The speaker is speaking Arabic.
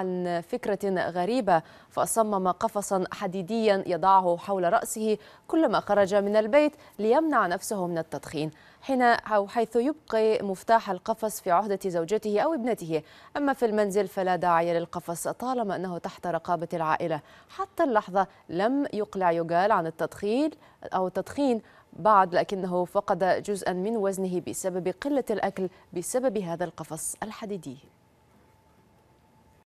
عن فكرة غريبة فصمم قفصا حديديا يضعه حول رأسه كلما خرج من البيت ليمنع نفسه من التدخين حين أو حيث يبقي مفتاح القفص في عهدة زوجته أو ابنته أما في المنزل فلا داعي للقفص طالما أنه تحت رقابة العائلة حتى اللحظة لم يقلع يقال عن التدخين أو التدخين بعد لكنه فقد جزءا من وزنه بسبب قلة الأكل بسبب هذا القفص الحديدي